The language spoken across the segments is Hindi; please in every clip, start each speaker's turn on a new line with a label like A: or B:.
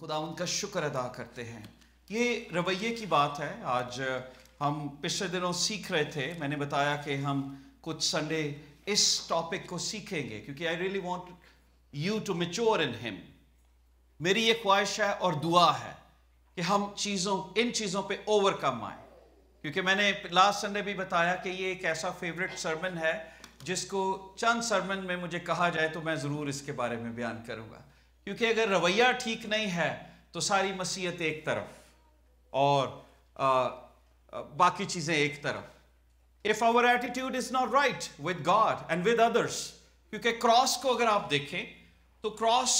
A: खुदा उनका शुक्र अदा करते हैं ये रवैये की बात है आज हम पिछले दिनों सीख रहे थे मैंने बताया कि हम कुछ संडे इस टॉपिक को सीखेंगे क्योंकि I really want you to mature in him मेरी ये ख्वाहिश है और दुआ है कि हम चीज़ों इन चीज़ों पे ओवरकम आए क्योंकि मैंने लास्ट संडे भी बताया कि ये एक ऐसा फेवरेट सर्मन है जिसको चंद सर्मन में मुझे कहा जाए तो मैं ज़रूर इसके बारे में बयान करूँगा क्योंकि अगर रवैया ठीक नहीं है तो सारी मसीहत एक तरफ और आ, आ, बाकी चीजें एक तरफ if our attitude is not right with God and with others क्योंकि क्रॉस को अगर आप देखें तो क्रॉस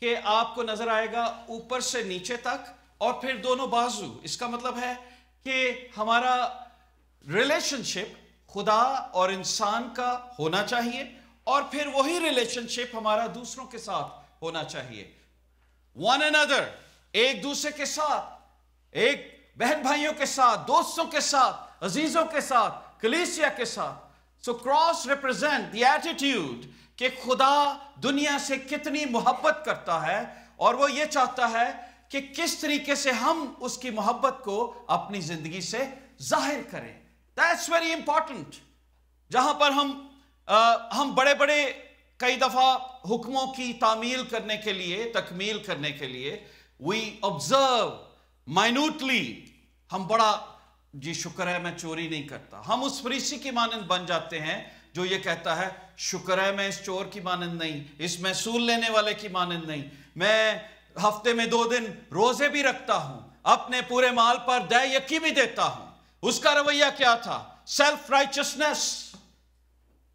A: के आपको नजर आएगा ऊपर से नीचे तक और फिर दोनों बाजू इसका मतलब है कि हमारा रिलेशनशिप खुदा और इंसान का होना चाहिए और फिर वही रिलेशनशिप हमारा दूसरों के साथ होना चाहिए वन एन अदर एक दूसरे के साथ एक बहन भाइयों के साथ दोस्तों के साथ अजीजों के साथ कलीसिया के साथ so cross represent the attitude कि खुदा दुनिया से कितनी मोहब्बत करता है और वो ये चाहता है कि किस तरीके से हम उसकी मोहब्बत को अपनी जिंदगी से जाहिर करें दैट्स वेरी इंपॉर्टेंट जहां पर हम आ, हम बड़े बड़े कई दफा हुक्मों की तामील करने के लिए तकमील करने के लिए वी ऑब्जर्व माइन्यूटली हम बड़ा जी शुक्र है मैं चोरी नहीं करता हम उस फरीसी की मानंद बन जाते हैं जो ये कहता है शुक्र है मैं इस चोर की मानंद नहीं इस महसूल लेने वाले की मानंद नहीं मैं हफ्ते में दो दिन रोजे भी रखता हूं अपने पूरे माल पर दय यकी भी देता हूं उसका रवैया क्या था सेल्फ राइचसनेस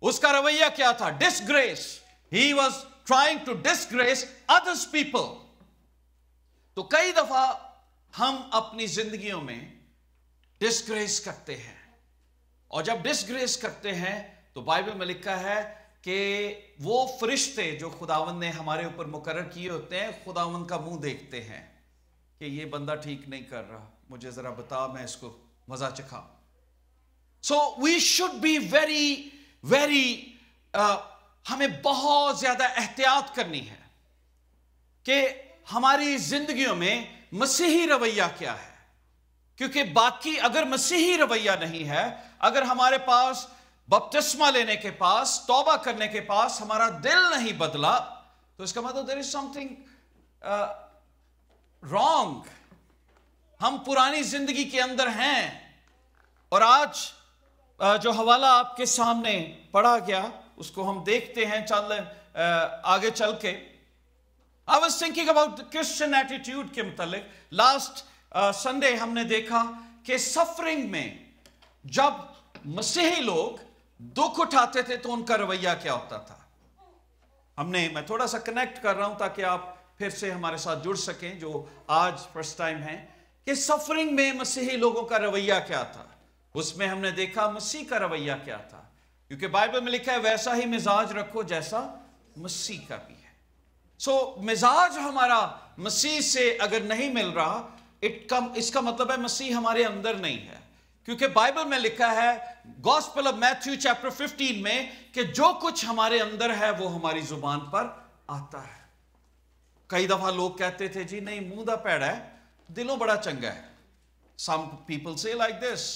A: उसका रवैया क्या था disgrace he was trying to disgrace others people तो कई दफा हम अपनी जिंदगियों में डिसग्रेस करते हैं और जब डिसग्रेस करते हैं तो बाइबल में लिखा है कि वो फरिश्ते जो खुदावन ने हमारे ऊपर मुकर किए होते हैं खुदावन का मुंह देखते हैं कि ये बंदा ठीक नहीं कर रहा मुझे जरा बता मैं इसको मजा चखा so we should be very very uh, हमें बहुत ज्यादा एहतियात करनी है कि हमारी जिंदगियों में मसीही रवैया क्या है क्योंकि बाकी अगर मसीही रवैया नहीं है अगर हमारे पास बपतिस्मा लेने के पास तौबा करने के पास हमारा दिल नहीं बदला तो इसका मतलब देर इज समथिंग रॉन्ग हम पुरानी जिंदगी के अंदर हैं और आज जो हवाला आपके सामने पढ़ा गया उसको हम देखते हैं चल आगे चल के I was thinking about Christian attitude के मुतालिक लास्ट संडे हमने देखा कि सफरिंग में जब मसीही लोग दुख उठाते थे तो उनका रवैया क्या होता था हमने मैं थोड़ा सा कनेक्ट कर रहा हूं ताकि आप फिर से हमारे साथ जुड़ सकें जो आज फर्स्ट टाइम है कि सफरिंग में मसीही लोगों का रवैया क्या था उसमें हमने देखा मसीह का रवैया क्या था क्योंकि बाइबल में लिखा है वैसा ही मिजाज रखो जैसा मसीह का भी है सो so, मिजाज हमारा मसीह से अगर नहीं मिल रहा इट कम इसका मतलब है मसीह हमारे अंदर नहीं है क्योंकि बाइबल में लिखा है गॉस्पल ऑफ मैथ्यू चैप्टर 15 में कि जो कुछ हमारे अंदर है वो हमारी जुबान पर आता है कई दफा लोग कहते थे जी नहीं मुंह दा पैड़ा है दिलों बड़ा चंगा है सम पीपल से लाइक दिस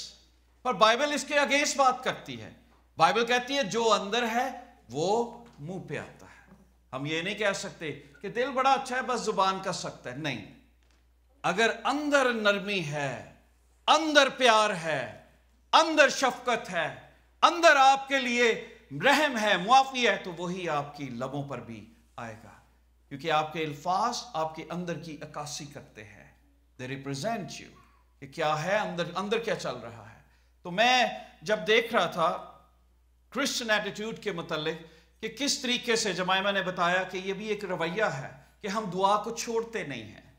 A: पर बाइबल इसके अगेंस्ट बात करती है बाइबल कहती है जो अंदर है वो मुंह पे आता है हम ये नहीं कह सकते कि दिल बड़ा अच्छा है बस जुबान का सख्त है नहीं अगर अंदर नरमी है अंदर प्यार है अंदर शफकत है अंदर आपके लिए रहम है मुआफ़ी है तो वही आपकी लबों पर भी आएगा क्योंकि आपके अल्फाज आपके अंदर की अक्सी करते हैं दे रिप्रेजेंट यू कि क्या है अंदर अंदर क्या चल रहा है तो मैं जब देख रहा था क्रिश्चियन एटीट्यूड के मतलब कि किस तरीके से जमायमा ने बताया कि यह भी एक रवैया है कि हम दुआ को छोड़ते नहीं हैं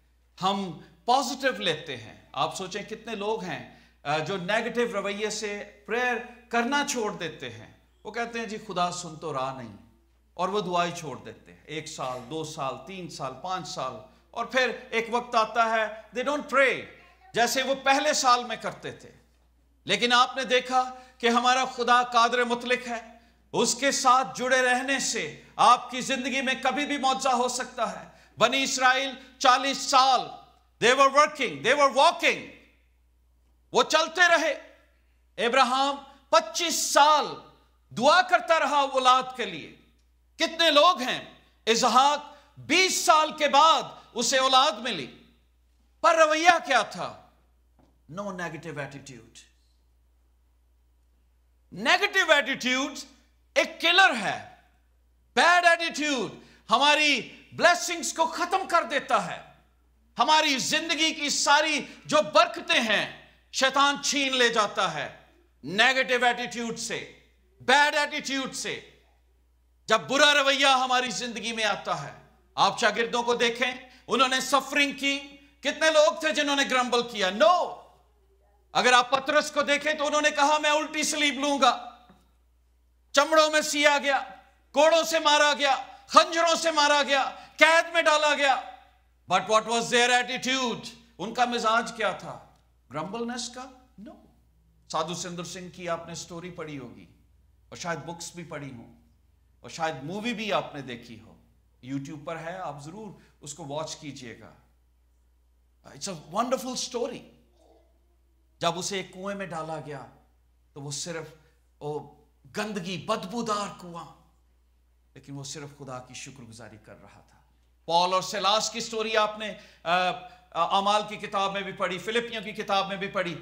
A: हम पॉजिटिव लेते हैं आप सोचें कितने लोग हैं जो नेगेटिव रवैये से प्रेयर करना छोड़ देते हैं वो कहते हैं जी खुदा सुन तो रहा नहीं और वो दुआई छोड़ देते हैं एक साल दो साल तीन साल पांच साल और फिर एक वक्त आता है दे डोंट प्रे जैसे वो पहले साल में करते थे लेकिन आपने देखा कि हमारा खुदा कादर मुतलिक है उसके साथ जुड़े रहने से आपकी जिंदगी में कभी भी मुआवजा हो सकता है बनी इसराइल चालीस साल देवर वर्किंग देवर वॉकिंग वो चलते रहे इब्राहिम पच्चीस साल दुआ करता रहा औलाद के लिए कितने लोग हैं इजहाक बीस साल के बाद उसे औलाद मिली पर रवैया क्या था no negative attitude negative attitude एक किलर है बैड एटीट्यूड हमारी ब्लेसिंग्स को खत्म कर देता है हमारी जिंदगी की सारी जो बरकते हैं शैतान छीन ले जाता है नेगेटिव एटीट्यूड से बैड एटीट्यूड से जब बुरा रवैया हमारी जिंदगी में आता है आप शागिर्दों को देखें उन्होंने सफरिंग की कितने लोग थे जिन्होंने ग्रम्बल किया नो no! अगर आप पत्रस को देखें तो उन्होंने कहा मैं उल्टी स्लीप लूंगा चमड़ों में सिया गया कोड़ों से मारा गया खंजरों से मारा गया कैद में डाला गया but what was their attitude उनका मिजाज क्या था ग्रम्बलनेस का नो no. साधु सिंदर सिंह की आपने स्टोरी पढ़ी होगी और शायद बुक्स भी पढ़ी हो और शायद मूवी भी आपने देखी हो यूट्यूब पर है आप जरूर उसको वॉच कीजिएगा इट्स अ वंडरफुल स्टोरी जब उसे एक कुएं में डाला गया तो वो सिर्फ वो गंदगी बदबूदार कुआ लेकिन वो सिर्फ खुदा की शुक्रगुजारी कर रहा था पॉल और सेलास की स्टोरी आपने अमाल की किताब में भी पढ़ी फिलिपियों की किताब में भी पढ़ी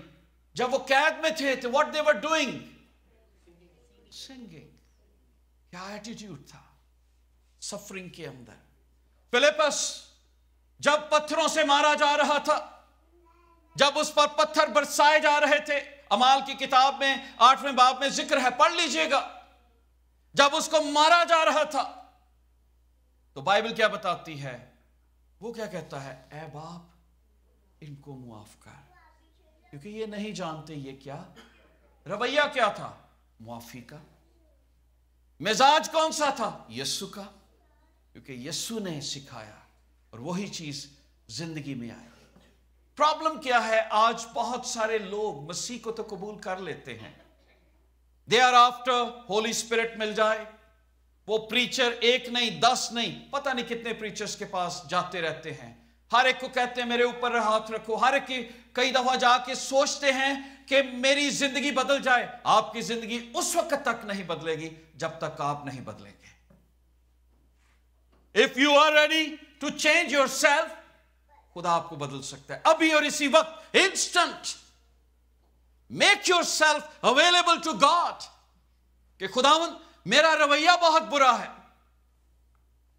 A: जब वो कैद में थे तो वट देवर डूइंग सिंगिंग क्या एटीट्यूड था सफरिंग के अंदर फिलिपस जब पत्थरों से मारा जा रहा था जब उस पर पत्थर बरसाए जा रहे थे अमाल की किताब में आठवें बाब में जिक्र है पढ़ लीजिएगा जब उसको मारा जा रहा था तो बाइबल क्या बताती है वो क्या कहता है ए बाप इनको मुआफ कर क्योंकि ये नहीं जानते ये क्या रवैया क्या था मुआफी का मिजाज कौन सा था यस्सु का क्योंकि यस्सु ने सिखाया और वही चीज जिंदगी में आई प्रॉब्लम क्या है आज बहुत सारे लोग मसीह को तो कबूल कर लेते हैं they are after holy spirit मिल जाए वो प्रीचर एक नहीं दस नहीं पता नहीं कितने प्रीचर्स के पास जाते रहते हैं हर एक को कहते हैं मेरे ऊपर हाथ रखो हर एक कई दफा जाके सोचते हैं कि मेरी जिंदगी बदल जाए आपकी जिंदगी उस वक्त तक नहीं बदलेगी जब तक आप नहीं बदलेंगे if you are ready to change yourself खुदा आपको बदल सकता है अभी और इसी वक्त instant make yourself available to God कि खुदावन मेरा रवैया बहुत बुरा है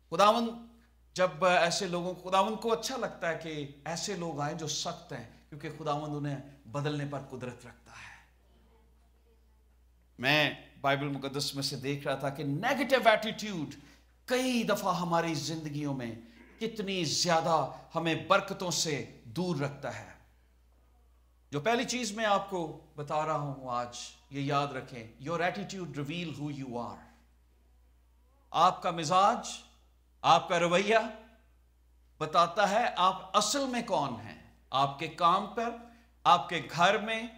A: खुदावन जब ऐसे लोगों को खुदावन को अच्छा लगता है कि ऐसे लोग आए जो सख्त हैं क्योंकि खुदावन उन्हें बदलने पर कुदरत रखता है मैं बाइबल मुकदस में से देख रहा था कि नेगेटिव एटीट्यूड कई दफा हमारी जिंदगियों में कितनी ज्यादा हमें बरकतों से दूर रखता है जो पहली चीज मैं आपको बता रहा हूं आज ये याद रखें your attitude reveal who you are आपका मिजाज आपका रवैया बताता है आप असल में कौन हैं आपके काम पर आपके घर में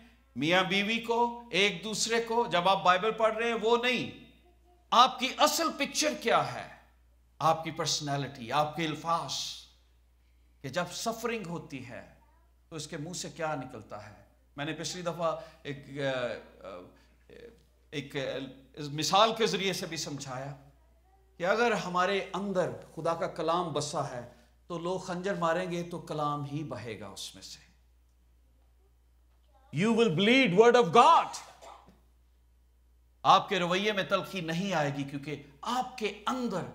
A: मियाँ बीवी को एक दूसरे को जब आप बाइबल पढ़ रहे हैं वो नहीं आपकी असल पिक्चर क्या है आपकी पर्सनैलिटी आपके अल्फाज कि जब सफरिंग होती है तो इसके मुंह से क्या निकलता है मैंने पिछली दफ़ा एक एक, एक मिसाल के ज़रिए से भी समझाया कि अगर हमारे अंदर खुदा का कलाम बसा है तो लोग खंजर मारेंगे तो कलाम ही बहेगा उसमें से you will bleed word of God आपके रवैये में तलखी नहीं आएगी क्योंकि आपके अंदर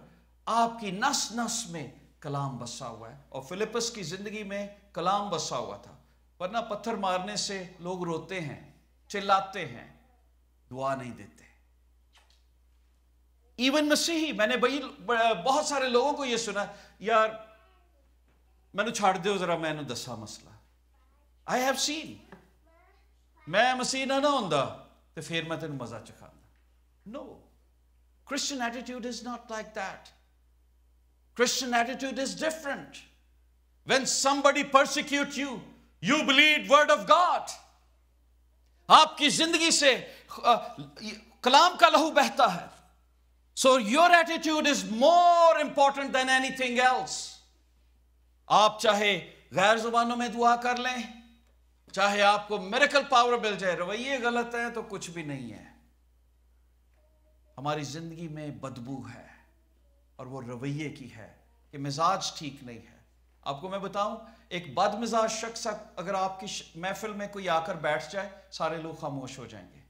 A: आपकी नस नस में कलाम बसा हुआ है और फिलिपस की ज़िंदगी में कलाम बसा हुआ था वरना पत्थर मारने से लोग रोते हैं चिल्लाते हैं दुआ नहीं देते इवन मसीही मैंने भाई बहुत सारे लोगों को यह सुना यार मैंने छाड़ दो जरा मैंने दसा मसला आई हैव सीन मैं मसीह ना हों तो फिर मैं तेन मजा चखा no Christian attitude is not like that Christian attitude is different. When somebody persecutes you, you believe word of God. आपकी जिंदगी से कलाम का लहू बहता है so your attitude is more important than anything else आप चाहे गैर जुबानों में दुआ कर लें चाहे आपको मेरेकल पावर मिल जाए रवैये गलत हैं तो कुछ भी नहीं है हमारी जिंदगी में बदबू है और वो रवैये की है कि मिजाज ठीक नहीं है आपको मैं बताऊं एक बद मिजाज शख्स अगर आपकी महफिल में कोई आकर बैठ जाए सारे लोग खामोश हो जाएंगे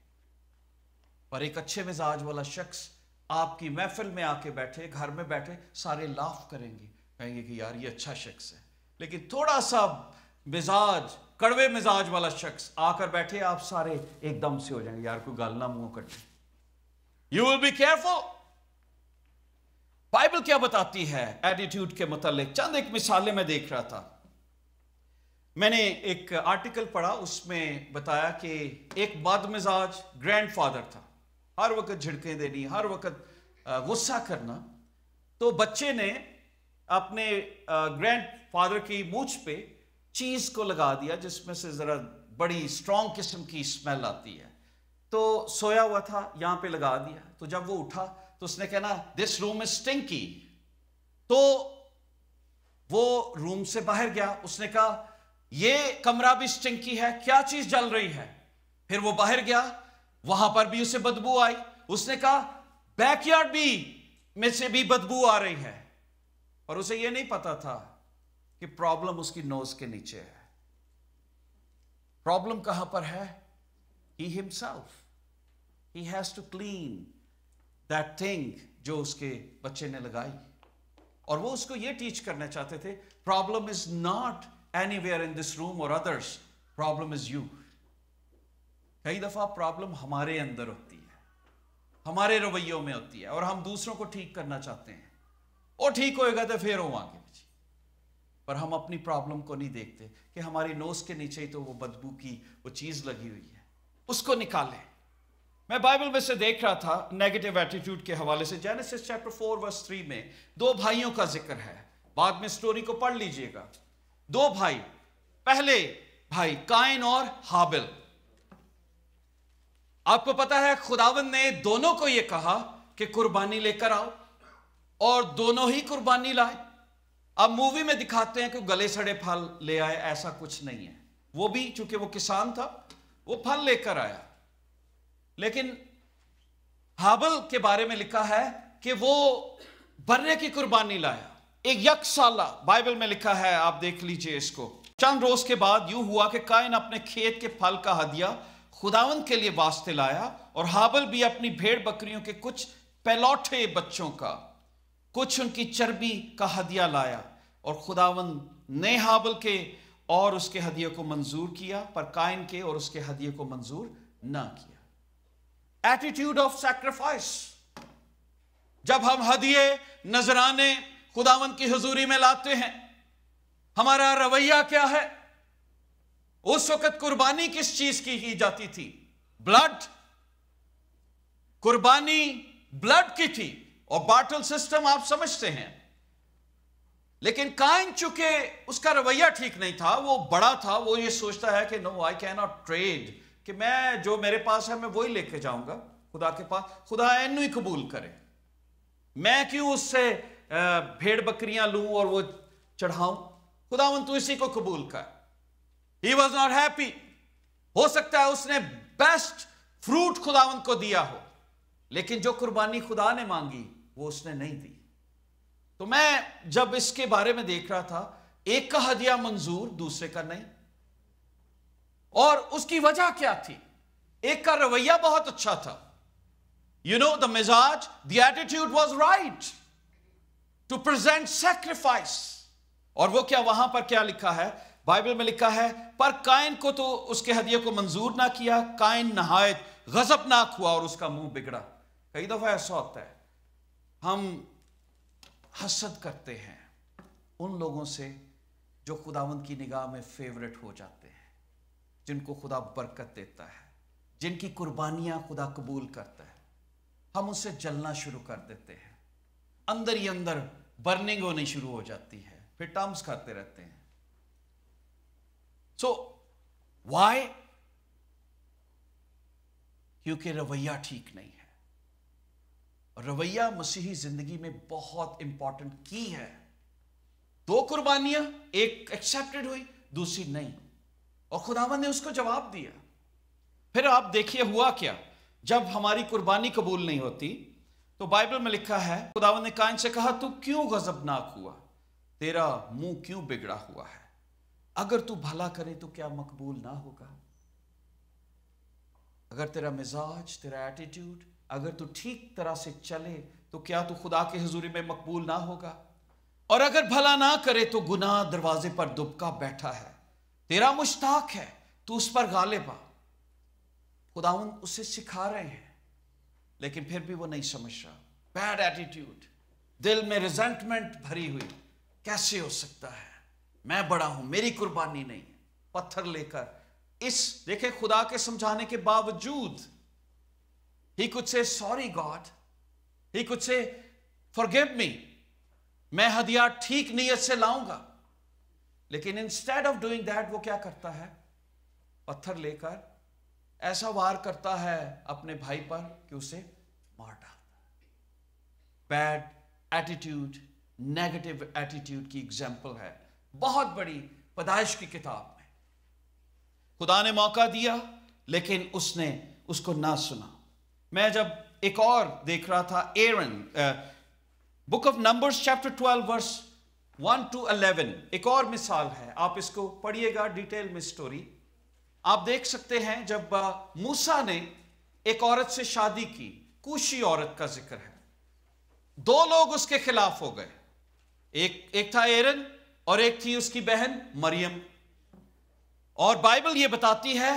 A: पर एक अच्छे मिजाज वाला शख्स आपकी महफिल में आके बैठे घर में बैठे सारे लाफ करेंगे कहेंगे कि यार ये अच्छा शख्स है लेकिन थोड़ा सा मिजाज कड़वे मिजाज वाला शख्स आकर बैठे आप सारे एकदम से हो जाएंगे यार कोई गालना ना मुंह कटे you will be careful Bible क्या बताती है एटीट्यूड के मतलब चंद एक मिसालें मैं देख रहा था मैंने एक आर्टिकल पढ़ा उसमें बताया कि एक ग्रैंड ग्रैंडफादर था हर वक्त झिड़कें देनी हर वक्त गुस्सा करना तो बच्चे ने अपने ग्रैंडफादर की मूछ पे चीज को लगा दिया जिसमें से जरा बड़ी स्ट्रॉन्ग किस्म की स्मेल आती है तो सोया हुआ था यहाँ पे लगा दिया तो जब वो उठा तो उसने कहना दिस रूम इज स्टिंकी तो वो रूम से बाहर गया उसने कहा ये कमरा भी स्टिंकी है क्या चीज जल रही है फिर वो बाहर गया वहां पर भी उसे बदबू आई उसने कहा बैकयार्ड भी में से भी बदबू आ रही है और उसे यह नहीं पता था कि प्रॉब्लम उसकी नोज के नीचे है प्रॉब्लम कहां पर है he himself he has to clean that thing जो उसके बच्चे ने लगाई और वो उसको ये टीच करना चाहते थे problem is not anywhere in this room और अदर्स प्रॉब्लम इज यू कई दफा प्रॉब्लम हमारे अंदर होती है हमारे रवैयों में होती है और हम दूसरों को ठीक करना चाहते हैं वो ठीक होएगा तो फिर हो आगे पर हम अपनी प्रॉब्लम को नहीं देखते कि हमारी नोज के नीचे ही तो वो बदबू की वो चीज लगी हुई है उसको निकालें मैं बाइबल में से देख रहा था नेगेटिव एटीट्यूड के हवाले से Genesis chapter four verse three में दो भाइयों का जिक्र है बाद में स्टोरी को पढ़ लीजिएगा दो भाई पहले भाई कायन और हाबिल आपको पता है खुदावन ने दोनों को यह कहा कि कुर्बानी लेकर आओ और दोनों ही कुर्बानी लाए अब मूवी में दिखाते हैं कि गले सड़े फल ले आए ऐसा कुछ नहीं है वो भी चूंकि वो किसान था वो फल लेकर आया लेकिन हाबल के बारे में लिखा है कि वो बर्रे की कुर्बानी लाया एक यकसाला बाइबल में लिखा है आप देख लीजिए इसको चंद रोज के बाद यूं हुआ कि कायन अपने खेत के फल का हदिया खुदावन के लिए वास्ते लाया और हाबल भी अपनी भेड़ बकरियों के कुछ पैलौठे बच्चों का कुछ उनकी चर्बी का हदिया लाया और खुदावन ने हाबल के और उसके हदिये को मंजूर किया पर कायन के और उसके हदिये को मंजूर ना किया एटीट्यूड ऑफ सेक्रीफाइस जब हम हदिये नजराने खुदावन की हजूरी में लाते हैं हमारा रवैया क्या है उस वक्त कुर्बानी किस चीज की ही जाती थी ब्लड कुर्बानी ब्लड की थी और बाटल सिस्टम आप समझते हैं लेकिन कायन चुके उसका रवैया ठीक नहीं था वो बड़ा था वो ये सोचता है कि no I can not trade कि मैं जो मेरे पास है मैं वही लेके जाऊंगा खुदा के पास खुदा एनु ही कबूल करे मैं क्यों उससे भेड़ बकरियां लूं और वो चढ़ाऊं खुदा तू इसी को कबूल कर ही वॉज नॉट हैप्पी हो सकता है उसने बेस्ट फ्रूट खुदावंत को दिया हो लेकिन जो कुर्बानी खुदा ने मांगी वो उसने नहीं दी तो मैं जब इसके बारे में देख रहा था एक का हदिया मंजूर दूसरे का नहीं और उसकी वजह क्या थी एक का रवैया बहुत अच्छा था यू नो द मिजाज the attitude was right to present sacrifice और वो क्या वहां पर क्या लिखा है बाइबल में लिखा है पर कायन को तो उसके हदिये को मंजूर ना किया कायन नहायत गजबनाक हुआ और उसका मुंह बिगड़ा कई दफा ऐसा होता है हम हसद करते हैं उन लोगों से जो खुदावंत की निगाह में फेवरेट हो जाते जिनको खुदा बरकत देता है जिनकी कुर्बानियां खुदा कबूल करता है हम उसे जलना शुरू कर देते हैं अंदर ही अंदर बर्निंग होनी शुरू हो जाती है फिर टर्म्स खाते रहते हैं सो वाई क्योंकि रवैया ठीक नहीं है रवैया मसीही जिंदगी में बहुत इंपॉर्टेंट की है दो कुर्बानियां एक एक्सेप्टेड हुई दूसरी नहीं और खुदावन ने उसको जवाब दिया फिर आप देखिए हुआ क्या जब हमारी कुर्बानी कबूल नहीं होती तो बाइबल में लिखा है खुदावन ने कायन से कहा तू क्यों गजबनाक हुआ तेरा मुंह क्यों बिगड़ा हुआ है अगर तू भला करे तो क्या मकबूल ना होगा अगर तेरा मिजाज तेरा एटीट्यूड अगर तू ठीक तरह से चले तो क्या तू खुदा के हजूरी में मकबूल ना होगा और अगर भला ना करे तो गुनाह दरवाजे पर दुबका बैठा है तेरा मुश्ताक है तू उस पर गाले पा खुदावन उसे सिखा रहे हैं लेकिन फिर भी वो नहीं समझ रहा बैड एटीट्यूड दिल में रिजेंटमेंट भरी हुई कैसे हो सकता है मैं बड़ा हूं मेरी कुर्बानी नहीं पत्थर लेकर इस देखे खुदा के समझाने के बावजूद ही कुछ से सॉरी गॉड ही कुछ से फॉरगिव मी मैं हदिया ठीक नीयत से लाऊंगा लेकिन इंस्टेड ऑफ डूइंग दैट वो क्या करता है पत्थर लेकर ऐसा वार करता है अपने भाई पर कि उसे मार डालता बैड एटीट्यूड नेगेटिव एटीट्यूड की एग्जाम्पल है बहुत बड़ी पदाइश की किताब में खुदा ने मौका दिया लेकिन उसने उसको ना सुना मैं जब एक और देख रहा था Aaron book of Numbers chapter twelve verse one two eleven एक और मिसाल है आप इसको पढ़िएगा डिटेल में स्टोरी आप देख सकते हैं जब मूसा ने एक औरत से शादी की कुशी औरत का जिक्र है दो लोग उसके खिलाफ हो गए एक एक था एरन और एक थी उसकी बहन मरियम और बाइबल ये बताती है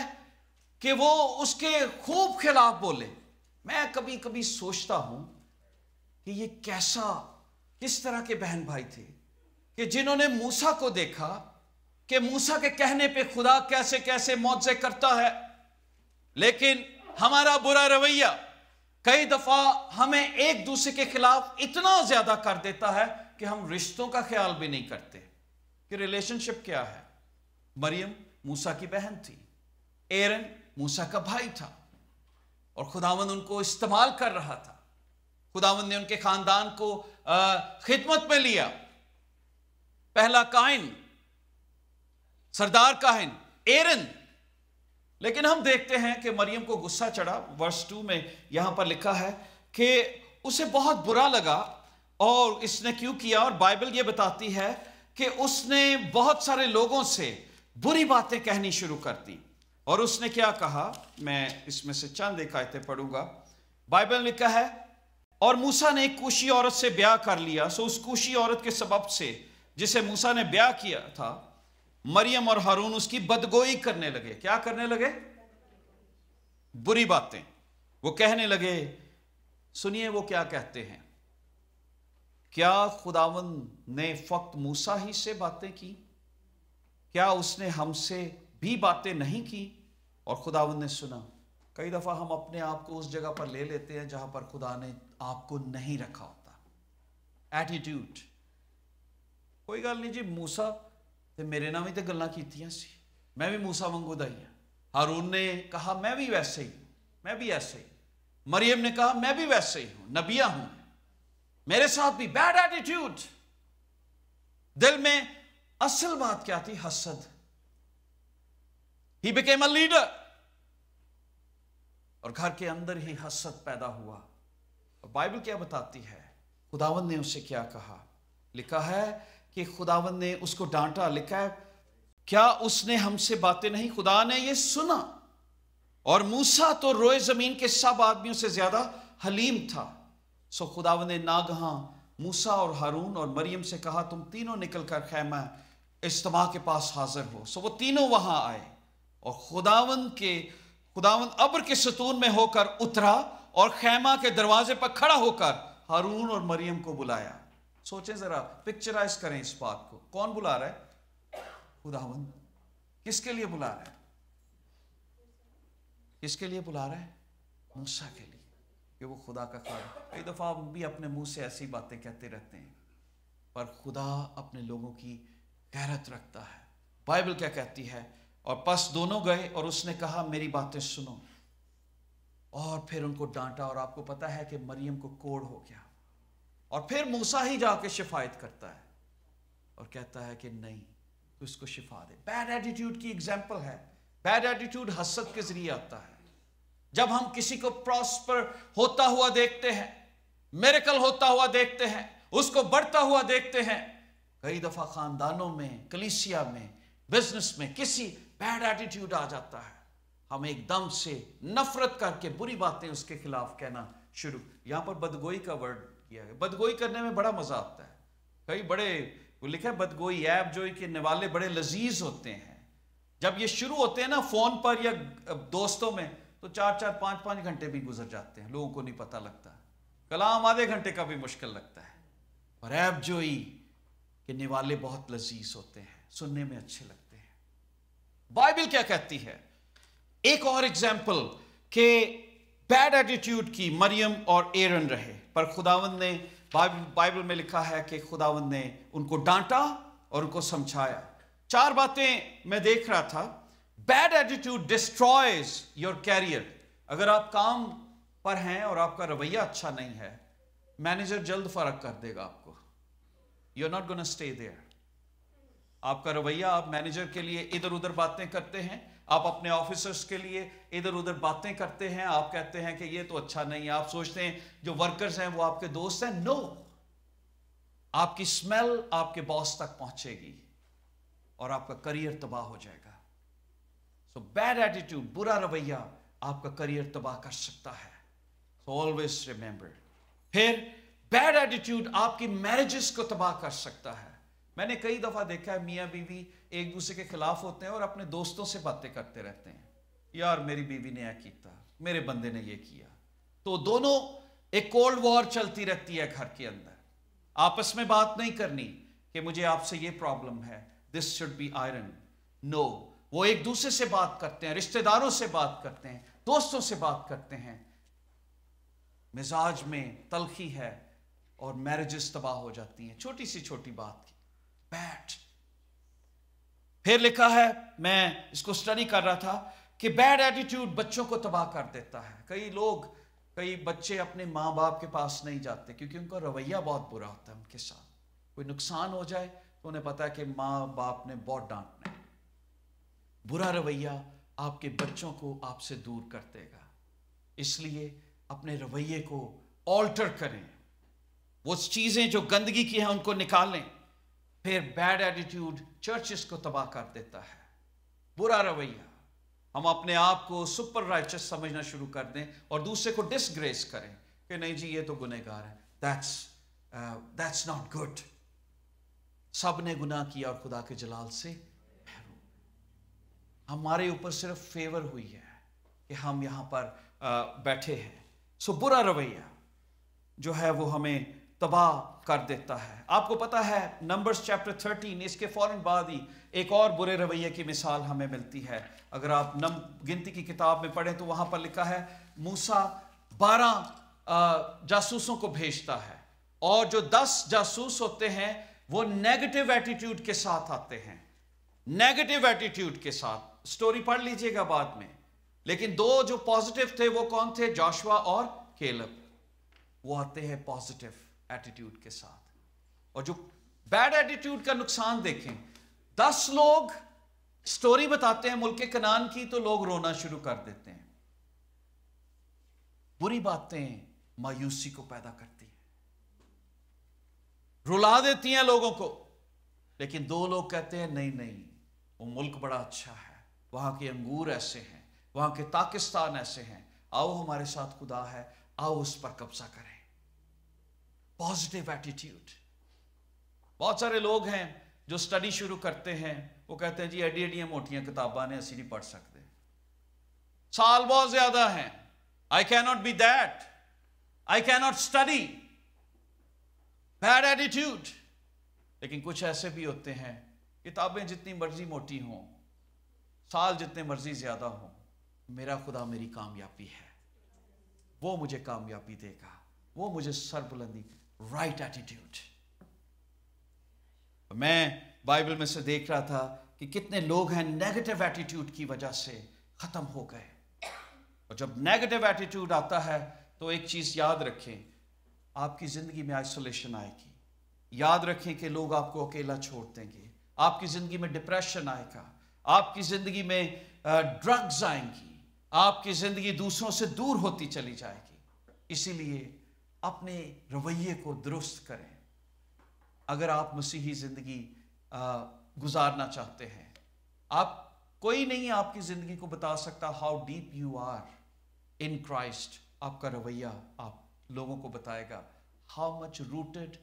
A: कि वो उसके खूब खिलाफ बोले मैं कभी कभी सोचता हूं कि ये कैसा किस तरह के बहन भाई थे कि जिन्होंने मूसा को देखा कि मूसा के कहने पे खुदा कैसे कैसे मुआवजे करता है लेकिन हमारा बुरा रवैया कई दफा हमें एक दूसरे के खिलाफ इतना ज्यादा कर देता है कि हम रिश्तों का ख्याल भी नहीं करते कि रिलेशनशिप क्या है मरियम मूसा की बहन थी एरन मूसा का भाई था और खुदावंद उनको इस्तेमाल कर रहा था खुदावंद ने उनके खानदान को खिदमत में लिया पहला काइन सरदार काहिन एरन लेकिन हम देखते हैं कि मरियम को गुस्सा चढ़ा वर्ष टू में यहां पर लिखा है कि उसे बहुत बुरा लगा और इसने क्यों किया और बाइबल ये बताती है कि उसने बहुत सारे लोगों से बुरी बातें कहनी शुरू कर दी और उसने क्या कहा मैं इसमें से चंद एक आयतें पढ़ूंगा बाइबल लिखा है और मूसा ने एक कुशी औरत से ब्याह कर लिया सो उस कुशी औरत के सबब से जिसे मूसा ने ब्याह किया था मरियम और हारून उसकी बदगोई करने लगे क्या करने लगे बुरी बातें वो कहने लगे सुनिए वो क्या कहते हैं क्या खुदावन ने फक्त मूसा ही से बातें की क्या उसने हमसे भी बातें नहीं की और खुदावन ने सुना कई दफ़ा हम अपने आप को उस जगह पर ले लेते हैं जहां पर खुदा ने आपको नहीं रखा होता एटीट्यूड कोई गल नहीं जी मूसा तो मेरे ना भी तो गल् ਕੀਤੀਆਂ मैं भी मूसा वगू दई हाँ हारून ने कहा मैं भी वैसे ही मैं भी ऐसे ही मरियम ने कहा मैं भी वैसे ही हूं नबिया हूं मेरे साथ भी बैड एटीट्यूड दिल में असल बात क्या थी हसद ही बिकेम अ लीडर और घर के अंदर ही हसद पैदा हुआ और बाइबल क्या बताती है खुदावन ने उसे क्या कहा लिखा है कि खुदावन ने उसको डांटा लिखा है क्या उसने हमसे बातें नहीं खुदा ने ये सुना और मूसा तो रोए जमीन के सब आदमियों से ज्यादा हलीम था सो खुदावन ने नागहा मूसा और हारून और मरियम से कहा तुम तीनों निकल कर खैमा इज्तमा के पास हाजिर हो सो वो तीनों वहां आए और खुदावन के खुदावन अब्र के सतून में होकर उतरा और खैमा के दरवाजे पर खड़ा होकर हारून और मरियम को बुलाया सोचें जरा पिक्चराइज करें इस बात को कौन बुला रहा है खुदावंद किसके लिए बुला रहा है किसके लिए बुला रहा है मूसा के लिए कि वो खुदा का खाद कई दफ़ा हम भी अपने मुंह से ऐसी बातें कहते रहते हैं पर खुदा अपने लोगों की गैरत रखता है बाइबल क्या कहती है और पस दोनों गए और उसने कहा मेरी बातें सुनो और फिर उनको डांटा और आपको पता है कि मरियम को कोड़ हो गया और फिर मूसा ही जाके शिफायत करता है और कहता है कि नहीं तो इसको शिफा दे बैड एटीट्यूड की एग्जाम्पल है बैड एटीट्यूड हसत के जरिए आता है जब हम किसी को प्रॉस्पर होता हुआ देखते हैं मेरेकल होता हुआ देखते हैं उसको बढ़ता हुआ देखते हैं कई दफा खानदानों में कलिसिया में बिजनेस में किसी बैड एटीट्यूड आ जाता है हम एकदम से नफरत करके बुरी बातें उसके खिलाफ कहना शुरू यहां पर बदगोई का वर्ड किया गया बदगोई करने में बड़ा मज़ा आता है कई बड़े वो लिखे बदगोई ऐप जो के निवाले बड़े लजीज होते हैं जब ये शुरू होते हैं ना फ़ोन पर या दोस्तों में तो चार चार पांच पांच घंटे भी गुजर जाते हैं लोगों को नहीं पता लगता कलाम आधे घंटे का भी मुश्किल लगता है और ऐप जोई के निवाले बहुत लजीज होते हैं सुनने में अच्छे लगते हैं बाइबल क्या कहती है एक और एग्जाम्पल के बैड एटीट्यूड की मरियम और एरन रहे पर खुदावन ने बाइबल में लिखा है कि खुदावन ने उनको डांटा और उनको समझाया चार बातें मैं देख रहा था bad attitude destroys your career अगर आप काम पर हैं और आपका रवैया अच्छा नहीं है मैनेजर जल्द फर्क कर देगा आपको you are not gonna stay there आपका रवैया आप मैनेजर के लिए इधर उधर बातें करते हैं आप अपने ऑफिसर्स के लिए इधर उधर बातें करते हैं आप कहते हैं कि ये तो अच्छा नहीं है आप सोचते हैं जो वर्कर्स हैं वो आपके दोस्त हैं नो आपकी स्मेल आपके बॉस तक पहुंचेगी और आपका करियर तबाह हो जाएगा सो बैड एटीट्यूड बुरा रवैया आपका करियर तबाह कर सकता है सो ऑलवेज रिमेंबर फिर बैड एटीट्यूड आपकी मैरिजेस को तबाह कर सकता है मैंने कई दफ़ा देखा है मियाँ बीवी एक दूसरे के खिलाफ होते हैं और अपने दोस्तों से बातें करते रहते हैं यार मेरी बीवी ने यह किया मेरे बंदे ने यह किया तो दोनों एक कोल्ड वॉर चलती रहती है घर के अंदर आपस में बात नहीं करनी कि मुझे आपसे ये प्रॉब्लम है this should be iron no वो एक दूसरे से बात करते हैं रिश्तेदारों से बात करते हैं दोस्तों से बात करते हैं मिजाज में तलखी है और मैरिजेस तबाह हो जाती हैं छोटी सी छोटी बात की बैट फिर लिखा है मैं इसको स्टडी कर रहा था कि बैड एटीट्यूड बच्चों को तबाह कर देता है कई लोग कई बच्चे अपने माँ बाप के पास नहीं जाते क्योंकि उनका रवैया बहुत बुरा होता है उनके साथ कोई नुकसान हो जाए तो उन्हें पता है कि माँ बाप ने बहुत डांटना है बुरा रवैया आपके बच्चों को आपसे दूर कर देगा इसलिए अपने रवैये को ऑल्टर करें वो चीज़ें जो गंदगी की हैं उनको निकालें फिर बैड एटीट्यूड चर्चिस को तबाह कर देता है बुरा रवैया हम अपने आप को सुपर राइचस समझना शुरू कर दें और दूसरे को डिसग्रेस करें कि नहीं जी ये तो गुनहगार है दैट्स दैट्स नॉट गुड सब ने गुनाह किया और खुदा के जलाल से हमारे ऊपर सिर्फ फेवर हुई है कि हम यहां पर uh, बैठे हैं सो बुरा रवैया जो है वो हमें तबाह कर देता है आपको पता है नंबर्स चैप्टर 13 इसके फौरन बाद ही एक और बुरे रवैये की मिसाल हमें मिलती है अगर आप नम गिनती की किताब में पढ़ें तो वहां पर लिखा है मूसा बारह जासूसों को भेजता है और जो दस जासूस होते हैं वो नेगेटिव एटीट्यूड के साथ आते हैं नेगेटिव एटीट्यूड के साथ स्टोरी पढ़ लीजिएगा बाद में लेकिन दो जो पॉजिटिव थे वो कौन थे जाशुआ और केलब वो आते हैं पॉजिटिव एटीट्यूड के साथ और जो बैड एटीट्यूड का नुकसान देखें दस लोग स्टोरी बताते हैं मुल्क कनान की तो लोग रोना शुरू कर देते हैं बुरी बातें मायूसी को पैदा करती है रुला देती हैं लोगों को लेकिन दो लोग कहते हैं नहीं नहीं वो मुल्क बड़ा अच्छा है वहां के अंगूर ऐसे हैं वहां के ताकिस्तान ऐसे हैं आओ हमारे साथ खुदा है आओ उस पर कब्जा करें पॉजिटिव एटीट्यूड बहुत सारे लोग हैं जो स्टडी शुरू करते हैं वो कहते हैं जी एडी एडिया मोटियां किताबा ने असी नहीं पढ़ सकते साल बहुत ज्यादा हैं I cannot be that I cannot study bad attitude लेकिन कुछ ऐसे भी होते हैं किताबें जितनी मर्जी मोटी हों साल जितने मर्जी ज्यादा हों मेरा खुदा मेरी कामयाबी है वो मुझे कामयाबी देगा वो मुझे सरबुलंदी राइट एटीट्यूड मैं बाइबल में से देख रहा था कि कितने लोग हैं नेगेटिव एटीट्यूड की वजह से खत्म हो गए और जब नेगेटिव एटीट्यूड आता है तो एक चीज याद रखें आपकी जिंदगी में आइसोलेशन आएगी याद रखें कि लोग आपको अकेला छोड़ देंगे आपकी जिंदगी में डिप्रेशन आएगा आपकी जिंदगी में ड्रग्स आएंगी आपकी जिंदगी दूसरों से दूर होती चली जाएगी इसीलिए अपने रवैये को दुरुस्त करें अगर आप मसीही ज़िंदगी गुजारना चाहते हैं आप कोई नहीं आपकी ज़िंदगी को बता सकता how deep you are in Christ आपका रवैया आप लोगों को बताएगा how much rooted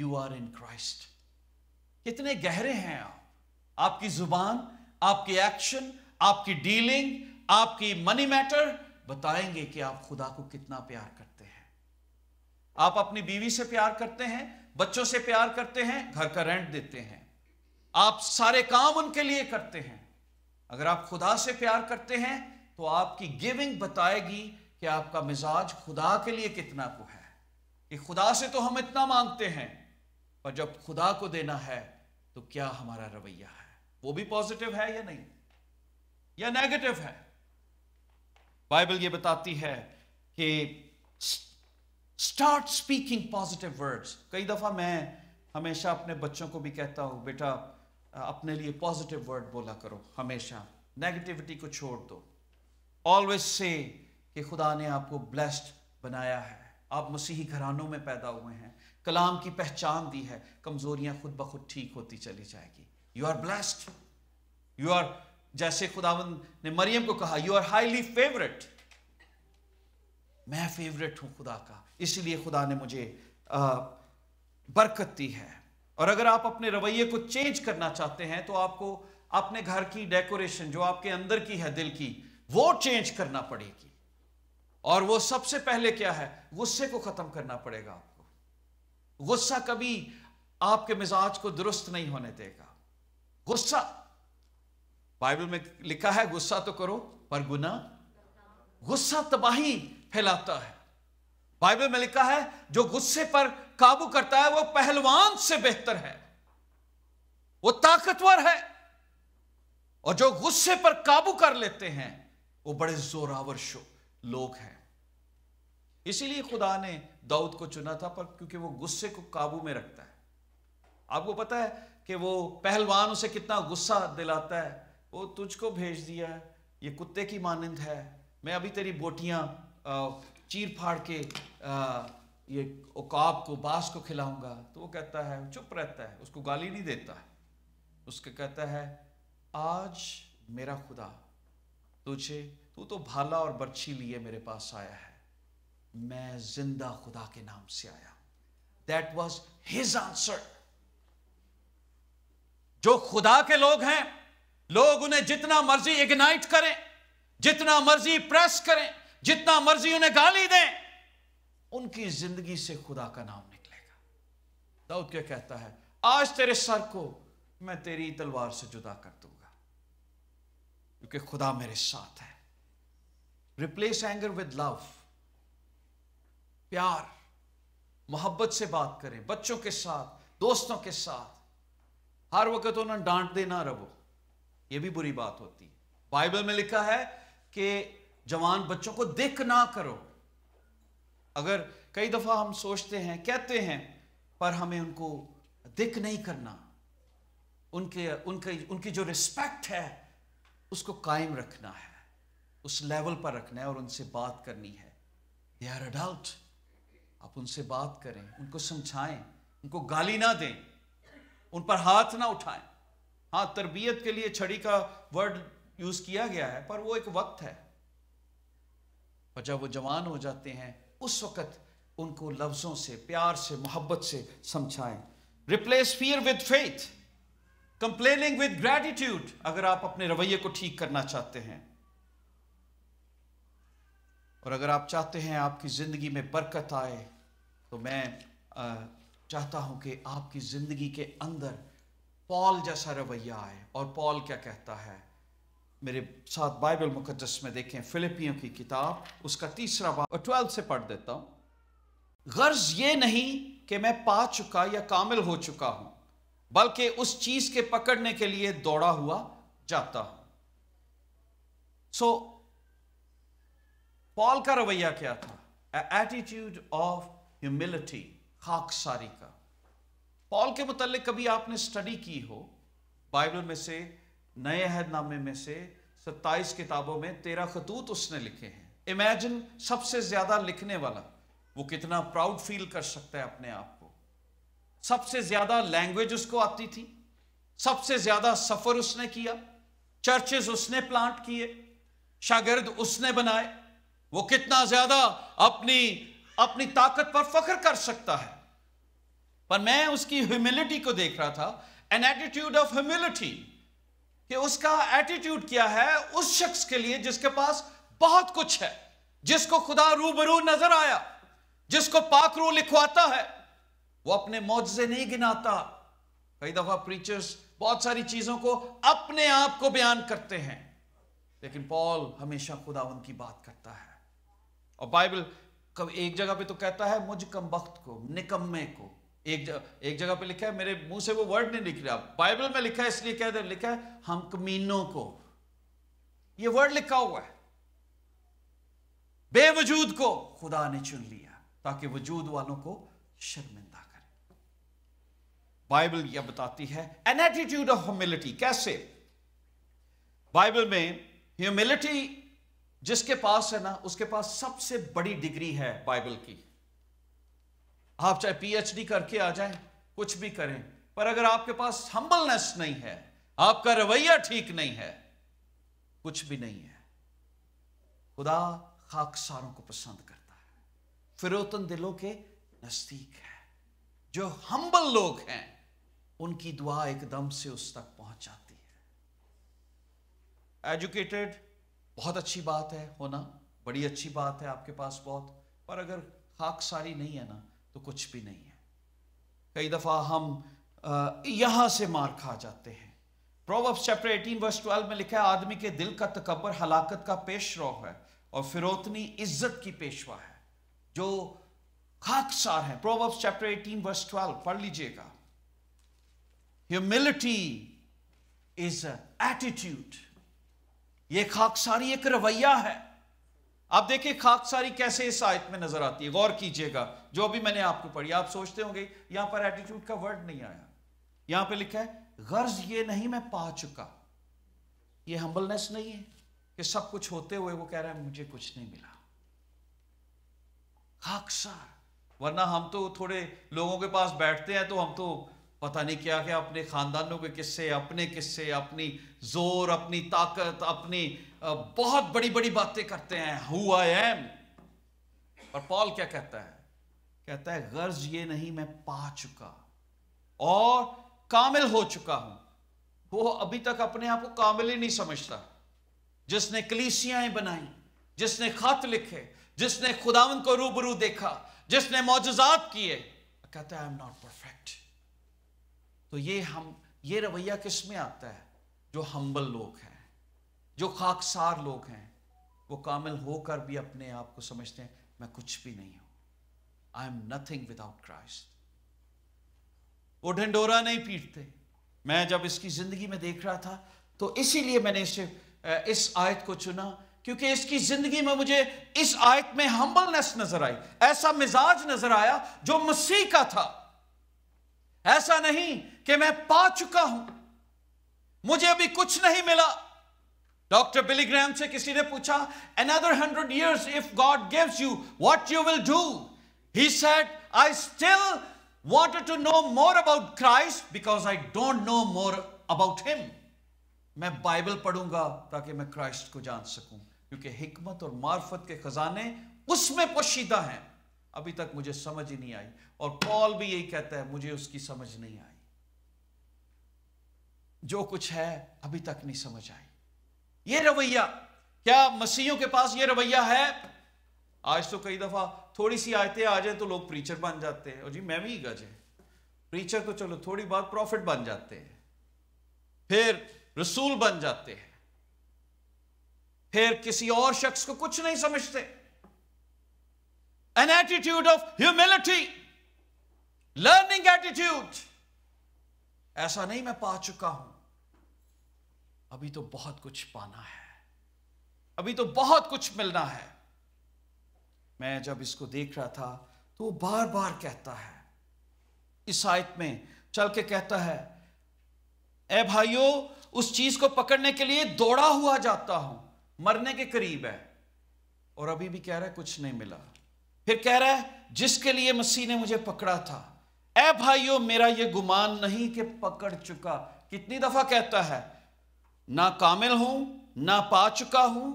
A: you are in Christ कितने गहरे हैं आप आपकी जुबान आपके एक्शन आपकी डीलिंग आपकी मनी मैटर बताएंगे कि आप खुदा को कितना प्यार करते आप अपनी बीवी से प्यार करते हैं बच्चों से प्यार करते हैं घर का रेंट देते हैं आप सारे काम उनके लिए करते हैं अगर आप खुदा से प्यार करते हैं तो आपकी गिविंग बताएगी कि आपका मिजाज खुदा के लिए कितना को है कि खुदा से तो हम इतना मांगते हैं पर जब खुदा को देना है तो क्या हमारा रवैया है वो भी पॉजिटिव है या नहीं या नेगेटिव है बाइबल ये बताती है कि स्टार्ट स्पीकिंग पॉजिटिव वर्ड्स कई दफ़ा मैं हमेशा अपने बच्चों को भी कहता हूँ बेटा अपने लिए पॉजिटिव वर्ड बोला करो हमेशा नेगेटिविटी को छोड़ दो ऑलवेज से कि खुदा ने आपको ब्लेस्ड बनाया है आप मसीही घरानों में पैदा हुए हैं कलाम की पहचान दी है कमजोरियां खुद ब खुद ठीक होती चली जाएगी you are blessed you are जैसे खुदावन ने मरियम को कहा यू आर हाईली फेवरेट मैं फेवरेट हूं खुदा का इसलिए खुदा ने मुझे बरकत दी है और अगर आप अपने रवैये को चेंज करना चाहते हैं तो आपको अपने घर की डेकोरेशन जो आपके अंदर की है दिल की वो चेंज करना पड़ेगी और वो सबसे पहले क्या है गुस्से को खत्म करना पड़ेगा आपको गुस्सा कभी आपके मिजाज को दुरुस्त नहीं होने देगा गुस्सा बाइबल में लिखा है गुस्सा तो करो पर गुना गुस्सा तबाही फैलाता है बाइबल में लिखा है जो गुस्से पर काबू करता है वो पहलवान से बेहतर है वो ताकतवर है और जो गुस्से पर काबू कर लेते हैं वो बड़े जोरावर शो लोग हैं इसीलिए खुदा ने दाऊद को चुना था पर क्योंकि वो गुस्से को काबू में रखता है आपको पता है कि वो पहलवान उसे कितना गुस्सा दिलाता है वो तुझको भेज दिया है ये कुत्ते की मानंद है मैं अभी तेरी बोटियां चीर फाड़ के ये ओकाब को बास को खिलाऊंगा तो वो कहता है चुप रहता है उसको गाली नहीं देता है उसके कहता है आज मेरा खुदा तुझे तू तो भाला और बर्छी लिए मेरे पास आया है मैं जिंदा खुदा के नाम से आया दैट वॉज हिज आंसर जो खुदा के लोग हैं लोग उन्हें जितना मर्जी इग्नाइट करें जितना मर्जी प्रेस करें जितना मर्जी उन्हें गाली दें उनकी जिंदगी से खुदा का नाम निकलेगा दाऊद क्या कहता है आज तेरे सर को मैं तेरी तलवार से जुदा कर दूंगा क्योंकि खुदा मेरे साथ है रिप्लेस एंगर विद लव प्यार मोहब्बत से बात करें बच्चों के साथ दोस्तों के साथ हर वक्त उन्हें डांट देना रबो ये भी बुरी बात होती है बाइबल में लिखा है कि जवान बच्चों को दिख ना करो अगर कई दफ़ा हम सोचते हैं कहते हैं पर हमें उनको दिख नहीं करना उनके उनके उनकी जो रिस्पेक्ट है उसको कायम रखना है उस लेवल पर रखना है और उनसे बात करनी है दे आर अडल्ट आप उनसे बात करें उनको समझाएं उनको गाली ना दें उन पर हाथ ना उठाएं हाँ तरबियत के लिए छड़ी का वर्ड यूज़ किया गया है पर वो एक वक्त है और जब वो जवान हो जाते हैं उस वक़्त उनको लफ्ज़ों से प्यार से मोहब्बत से समझाएं replace fear with faith complaining with gratitude अगर आप अपने रवैये को ठीक करना चाहते हैं और अगर आप चाहते हैं आपकी ज़िंदगी में बरकत आए तो मैं आ, चाहता हूं कि आपकी ज़िंदगी के अंदर पॉल जैसा रवैया आए और पॉल क्या कहता है मेरे साथ बाइबल मुकदस में देखें फिलिपियों की किताब उसका तीसरा बाब ट्वेल्थ से पढ़ देता हूं गर्ज ये नहीं कि मैं पा चुका या कामिल हो चुका हूं बल्कि उस चीज के पकड़ने के लिए दौड़ा हुआ जाता हूं सो so, पॉल का रवैया क्या था एटीट्यूड ऑफ ह्यूमिलिटी खाकसारी का पॉल के मुतालिक कभी आपने स्टडी की हो बाइबल में से नए अहदनामे में से 27 किताबों में तेरह खतूत उसने लिखे हैं इमेजिन सबसे ज्यादा लिखने वाला वो कितना प्राउड फील कर सकता है अपने आप को सबसे ज्यादा लैंग्वेज उसको आती थी सबसे ज्यादा सफर उसने किया चर्चेज उसने प्लांट किए शागिर्द उसने बनाए वो कितना ज्यादा अपनी अपनी ताकत पर फख्र कर सकता है पर मैं उसकी ह्यूमिलिटी को देख रहा था एन एटीट्यूड ऑफ ह्यूमिलिटी कि उसका एटीट्यूड क्या है उस शख्स के लिए जिसके पास बहुत कुछ है जिसको खुदा रूबरू नजर आया जिसको पाकरू लिखवाता है वो अपने मुआवजे नहीं गिनाता कई दफा प्रीचर्स बहुत सारी चीजों को अपने आप को बयान करते हैं लेकिन पॉल हमेशा खुदा उनकी बात करता है और बाइबल कब एक जगह पे तो कहता है मुझ कम वक्त को निकम्मे को एक एक जगह पे लिखा है मेरे मुंह से वो वर्ड नहीं रहा बाइबल में लिखा है इसलिए कहते लिखा है हम कमीनों को ये वर्ड लिखा हुआ है बेवजूद को खुदा ने चुन लिया ताकि वजूद वालों को शर्मिंदा करे बाइबल यह बताती है एन एटीट्यूड ऑफ ह्यूमिलिटी कैसे बाइबल में ह्यूमिलिटी जिसके पास है ना उसके पास सबसे बड़ी डिग्री है बाइबल की आप चाहे पीएचडी करके आ जाएं कुछ भी करें पर अगर आपके पास हम्बलनेस नहीं है आपका रवैया ठीक नहीं है कुछ भी नहीं है खुदा खाकसारों को पसंद करता है फिरोतन दिलों के नजदीक है जो हम्बल लोग हैं उनकी दुआ एकदम से उस तक पहुंच जाती है एजुकेटेड बहुत अच्छी बात है होना बड़ी अच्छी बात है आपके पास बहुत पर अगर खाकसारी नहीं है ना तो कुछ भी नहीं है कई दफ़ा हम यहां से मार खा जाते हैं प्रोवर्ब्स चैप्टर 18 वर्स 12 में लिखा है आदमी के दिल का तकबर हलाकत का रो है और फिरोतनी इज्जत की पेशवा है जो खाकसार है प्रोवर्ब्स चैप्टर 18 वर्स 12 पढ़ लीजिएगा ह्यूमिलिटी इज एटीट्यूड ये खाकसारी एक रवैया है आप देखिए खाकसारी कैसे इस आयत में नजर आती है गौर कीजिएगा जो अभी मैंने आपको पढ़ी आप सोचते होंगे यहां पर एटीट्यूड का वर्ड नहीं आया यहां पे लिखा है गर्ज ये नहीं मैं पा चुका ये हम्बलनेस नहीं है कि सब कुछ होते हुए वो कह रहा है मुझे कुछ नहीं मिला खाकसार वरना हम तो थोड़े लोगों के पास बैठते हैं तो हम तो पता नहीं क्या क्या अपने ख़ानदानों के किस्से अपने किस्से अपनी जोर अपनी ताकत अपनी बहुत बड़ी बड़ी बातें करते हैं हु आई एम और पॉल क्या कहता है कहता है गर्ज ये नहीं मैं पा चुका और कामिल हो चुका हूं वो अभी तक अपने आप को कामिल ही नहीं समझता जिसने कलीसियाएं बनाई जिसने खत लिखे जिसने खुदावन को रूबरू देखा जिसने मोजात किए कहता है आई एम नॉट परफेक्ट तो ये हम ये रवैया किस में आता है जो हम्बल लोग हैं जो खाकसार लोग हैं वो कामिल होकर भी अपने आप को समझते हैं मैं कुछ भी नहीं हूं I am nothing without Christ वो ढंडोरा नहीं पीटते मैं जब इसकी जिंदगी में देख रहा था तो इसीलिए मैंने इसे इस आयत को चुना क्योंकि इसकी जिंदगी में मुझे इस आयत में हम्बलनेस नजर आई ऐसा मिजाज नजर आया जो मसीह का था ऐसा नहीं कि मैं पा चुका हूं मुझे अभी कुछ नहीं मिला डॉक्टर बिलीग्राम से किसी ने पूछा another hundred years if God gives you what you will do he said I still wanted to know more about Christ because I don't know more about him मैं बाइबल पढ़ूंगा ताकि मैं क्राइस्ट को जान सकूं क्योंकि हिकमत और मार्फत के खजाने उसमें पोशीदा हैं अभी तक मुझे समझ ही नहीं आई और पॉल भी यही कहता है मुझे उसकी समझ नहीं आई जो कुछ है अभी तक नहीं समझ आई ये रवैया क्या मसीहों के पास ये रवैया है आज तो कई दफा थोड़ी सी आयतें आ जाए तो लोग प्रीचर बन जाते हैं और जी मैं भी गज है प्रीचर तो चलो थोड़ी बात प्रॉफिट बन जाते हैं फिर रसूल बन जाते हैं फिर किसी और शख्स को कुछ नहीं समझते an attitude of humility, learning attitude. ऐसा नहीं मैं पा चुका हूं अभी तो बहुत कुछ पाना है अभी तो बहुत कुछ मिलना है मैं जब इसको देख रहा था तो वो बार बार कहता है इस आयत में चल के कहता है ए भाइयों उस चीज को पकड़ने के लिए दौड़ा हुआ जाता हूं मरने के करीब है और अभी भी कह रहा है कुछ नहीं मिला फिर कह रहा है जिसके लिए मसीह ने मुझे पकड़ा था ए भाइयों मेरा यह गुमान नहीं कि पकड़ चुका कितनी दफा कहता है ना कामिल हूं ना पा चुका हूं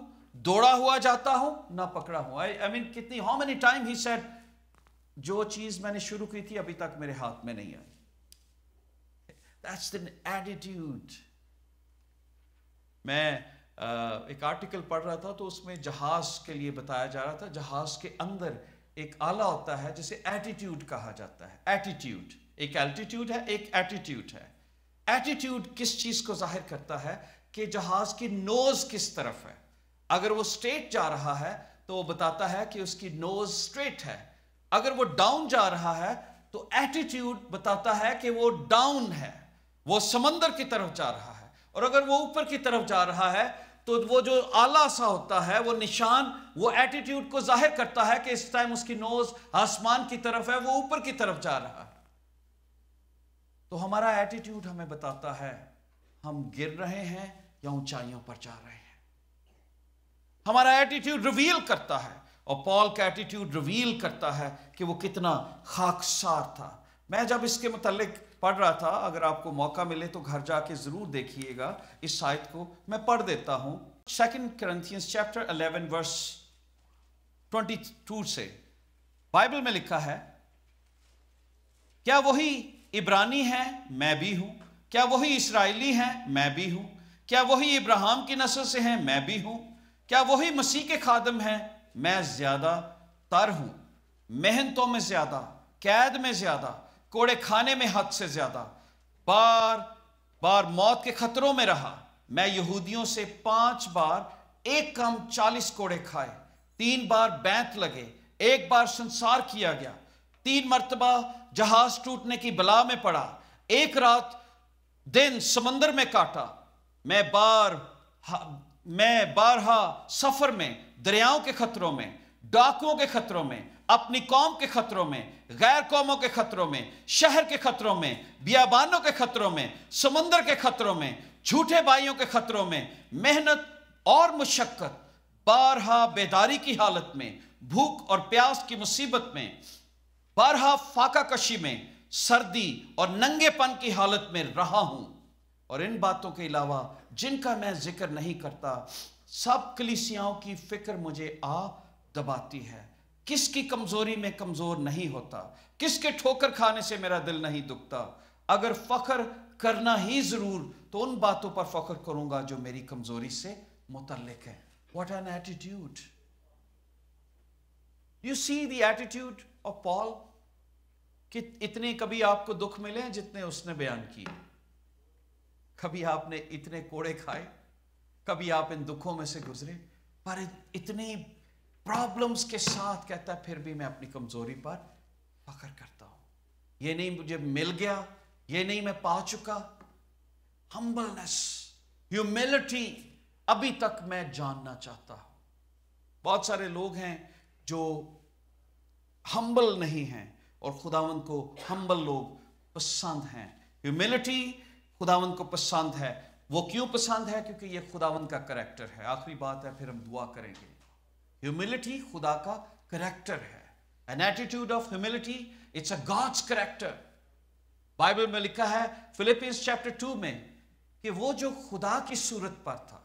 A: दौड़ा हुआ जाता हूं ना पकड़ा हूं आई मीन कितनी how many time he said जो चीज मैंने शुरू की थी अभी तक मेरे हाथ में नहीं आई दैट्स दिन एटीट्यूड मैं आ, एक आर्टिकल पढ़ रहा था तो उसमें जहाज के लिए बताया जा रहा था जहाज के अंदर एक आला होता है जिसे एटीट्यूड कहा जाता है एटीट्यूड एक एल्टीट्यूड है एक एटीट्यूड है एटीट्यूड किस चीज को जाहिर करता है कि जहाज की नोज किस तरफ है अगर वो स्ट्रेट जा रहा है तो वो बताता है कि उसकी नोज स्ट्रेट है अगर वो डाउन जा रहा है तो एटीट्यूड बताता है कि वो डाउन है वो समंदर की तरफ जा रहा है और अगर वो ऊपर की तरफ जा रहा है तो वो जो आला सा होता है वो निशान वो एटीट्यूड को जाहिर करता है कि इस टाइम उसकी नोज आसमान की तरफ है वो ऊपर की तरफ जा रहा है तो हमारा एटीट्यूड हमें बताता है हम गिर रहे हैं या ऊंचाइयों पर जा रहे हैं हमारा एटीट्यूड रिवील करता है और पॉल का एटीट्यूड रिवील करता है कि वो कितना खाकसार था मैं जब इसके मुतालिक पढ़ रहा था अगर आपको मौका मिले तो घर जाके ज़रूर देखिएगा इस शायद को मैं पढ़ देता हूं सेकेंड क्रंथियंस चैप्टर 11 वर्स 22 से बाइबल में लिखा है क्या वही इब्रानी है मैं भी हूं क्या वही इसराइली है मैं भी हूं क्या वही इब्राहम की नस्ल से है मैं भी हूं क्या वही मसीह के खादम है मैं ज़्यादा तर हूं मेहनतों में ज़्यादा कैद में ज़्यादा कोड़े खाने में हद से ज्यादा बार बार मौत के खतरों में रहा मैं यहूदियों से पांच बार एक कम चालीस कोड़े खाए तीन बार बैंत लगे एक बार संसार किया गया तीन मरतबा जहाज टूटने की बला में पड़ा एक रात दिन समंदर में काटा मैं बार मैं बारहा सफर में दरियाओं के खतरों में डाकुओं के खतरों में अपनी कौम के खतरों में गैर कौमों के खतरों में शहर के खतरों में बियाबानों के खतरों में समंदर के खतरों में झूठे भाइयों के खतरों में मेहनत और मुशक्क़त बारहा बेदारी की हालत में भूख और प्यास की मुसीबत में बारहा फाका कशी में सर्दी और नंगेपन की हालत में रहा हूं और इन बातों के अलावा जिनका मैं जिक्र नहीं करता सब कलिसियाओं की फिक्र मुझे आ दबाती है किसकी कमजोरी में कमजोर नहीं होता किसके ठोकर खाने से मेरा दिल नहीं दुखता अगर फख्र करना ही जरूर तो उन बातों पर फख्र करूंगा जो मेरी कमजोरी से मुतल है what an attitude you see the attitude of Paul कि इतने कभी आपको दुख मिले जितने उसने बयान किए कभी आपने इतने कोड़े खाए कभी आप इन दुखों में से गुजरे पर इतने प्रॉब्लम्स के साथ कहता है फिर भी मैं अपनी कमजोरी पर फखर करता हूं ये नहीं मुझे मिल गया ये नहीं मैं पा चुका हम्बलनेस ह्यूमिलिटी अभी तक मैं जानना चाहता हूं बहुत सारे लोग हैं जो हम्बल नहीं हैं और खुदावन को हम्बल लोग पसंद हैं ह्यूमिलिटी खुदावन को पसंद है वो क्यों पसंद है क्योंकि ये खुदावन का करेक्टर है आखिरी बात है फिर हम दुआ करेंगे ह्यूमिलिटी खुदा का करेक्टर है an attitude of humility it's a God's character Bible में लिखा है फिलिपींस चैप्टर टू में कि वो जो खुदा की सूरत पर था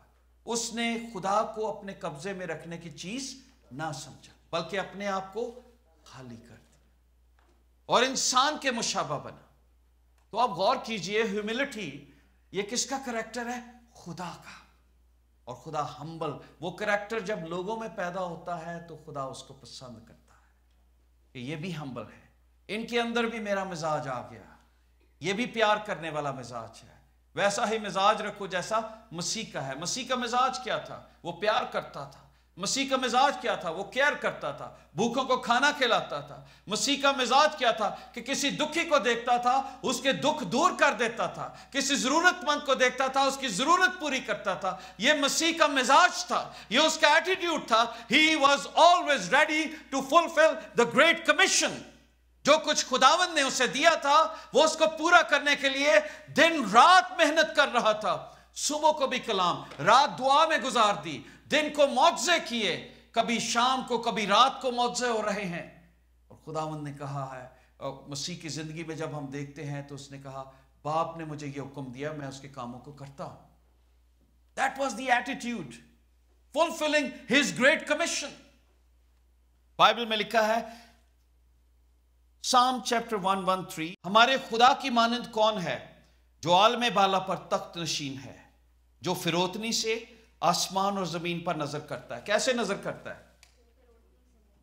A: उसने खुदा को अपने कब्जे में रखने की चीज ना समझा बल्कि अपने आप को खाली कर दिया और इंसान के मुशाबा बना तो आप गौर कीजिए ह्यूमिलिटी ये किसका करेक्टर है खुदा का और खुदा हम्बल वो करैक्टर जब लोगों में पैदा होता है तो खुदा उसको पसंद करता है कि ये भी हम्बल है इनके अंदर भी मेरा मिजाज आ गया ये भी प्यार करने वाला मिजाज है वैसा ही मिजाज रखो जैसा मसीह का है मसीह का मिजाज क्या था वो प्यार करता था मसीह का मिजाज क्या था वो केयर करता था भूखों को खाना खिलाता था मसीह का मिजाज क्या था कि किसी दुखी को देखता था उसके दुख दूर कर देता था किसी ज़रूरतमंद को देखता था उसकी ज़रूरत पूरी करता था ये मसीह का मिजाज था ये उसका एटीट्यूड था he was always ready to fulfil the great commission जो कुछ खुदावन ने उसे दिया था वो उसको पूरा करने के लिए दिन रात मेहनत कर रहा था सुबह को भी कलाम रात दुआ में गुजार दी दिन को मुआवजे किए कभी शाम को कभी रात को मुआवजे हो रहे हैं और खुदावंद ने कहा है मसीह की ज़िंदगी में जब हम देखते हैं तो उसने कहा बाप ने मुझे यह हुक्म दिया मैं उसके कामों को करता हूं that was the attitude fulfilling his great commission Bible में लिखा है साम चैप्टर वन वन थ्री हमारे खुदा की मानंद कौन है जो आलम बाला पर तख्त नशीन है जो फिरोतनी से आसमान और जमीन पर नजर करता है कैसे नजर करता है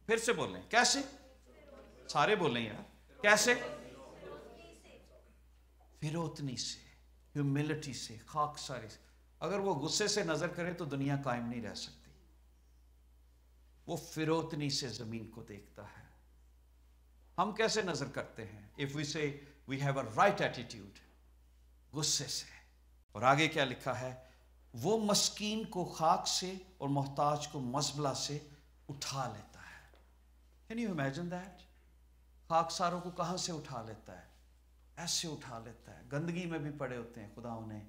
A: फिर से बोलें कैसे सारे बोलें यार कैसे फिरोतनी से ह्यूमिलिटी से खाक सारी से अगर वो गुस्से से नजर करे तो दुनिया कायम नहीं रह सकती वो फिरोतनी से जमीन को देखता है हम कैसे नजर करते हैं if we say we have a right attitude गुस्से से और आगे क्या लिखा है वो मस्किन को खाक से और मोहताज को मजबला से उठा लेता है कैन यू इमेजिन दैट खाक सारों को कहाँ से उठा लेता है ऐसे उठा लेता है गंदगी में भी पड़े होते हैं खुदा उन्हें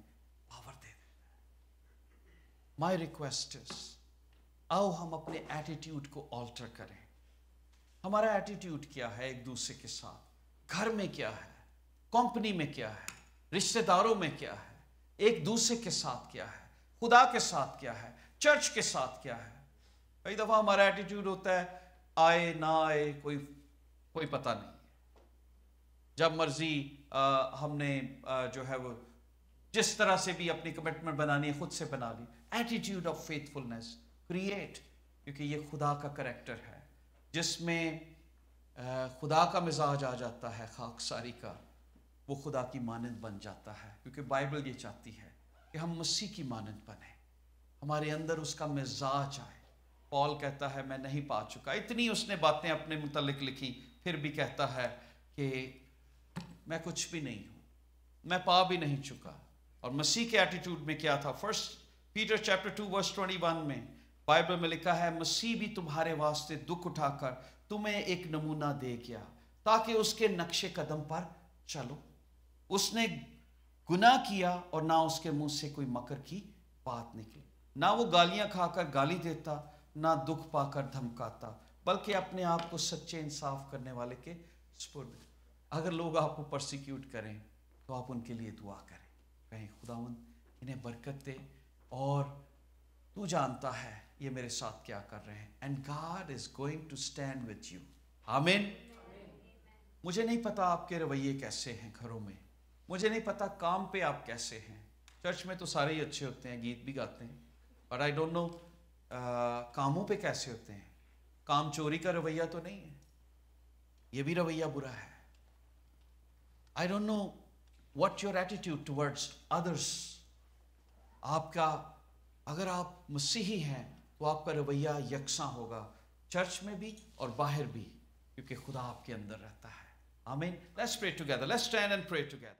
A: पावर दे देता है माई रिक्वेस्ट आओ हम अपने एटीट्यूड को ऑल्टर करें हमारा एटीट्यूड क्या है एक दूसरे के साथ घर में क्या है कंपनी में क्या है रिश्तेदारों में क्या है एक दूसरे के साथ क्या है खुदा के साथ क्या है चर्च के साथ क्या है कई दफ़ा हमारा एटीट्यूड होता है आए ना आए कोई कोई पता नहीं जब मर्जी आ, हमने आ, जो है वो जिस तरह से भी अपनी कमिटमेंट बनानी है खुद से बना ली एटीट्यूड ऑफ फेथफुलनेस क्रिएट क्योंकि ये खुदा का करेक्टर है जिसमें खुदा का मिजाज आ जाता है खाकसारी का वो खुदा की मानद बन जाता है क्योंकि बाइबल ये चाहती है कि हम मसीह की मानद बने हमारे अंदर उसका मिजाज आए पॉल कहता है मैं नहीं पा चुका इतनी उसने बातें अपने मुतलक लिखी फिर भी कहता है कि मैं कुछ भी नहीं हूं मैं पा भी नहीं चुका और मसीह के एटीट्यूड में क्या था first Peter chapter two verse twenty one में बाइबल में लिखा है मसीह भी तुम्हारे वास्ते दुख उठाकर तुम्हें एक नमूना दे गया ताकि उसके नक्शे कदम पर चलो उसने गुनाह किया और ना उसके मुंह से कोई मकर की बात निकली ना वो गालियां खाकर गाली देता ना दुख पाकर धमकाता बल्कि अपने आप को सच्चे इंसाफ करने वाले के स्पुर्द अगर लोग आपको प्रोसिक्यूट करें तो आप उनके लिए दुआ करें कहें खुदावन इन्हें बरकत दे और तू जानता है ये मेरे साथ क्या कर रहे हैं and God is going to stand with you आमीन मुझे नहीं पता आपके रवैये कैसे हैं घरों में मुझे नहीं पता काम पे आप कैसे हैं चर्च में तो सारे ही अच्छे होते हैं गीत भी गाते हैं बट आई डोंट नो कामों पे कैसे होते हैं काम चोरी का रवैया तो नहीं है ये भी रवैया बुरा है I don't know what your attitude towards others आपका अगर आप मसीही हैं तो आपका रवैया यकसा होगा चर्च में भी और बाहर भी क्योंकि खुदा आपके अंदर रहता है mean let's pray together let's stand and pray together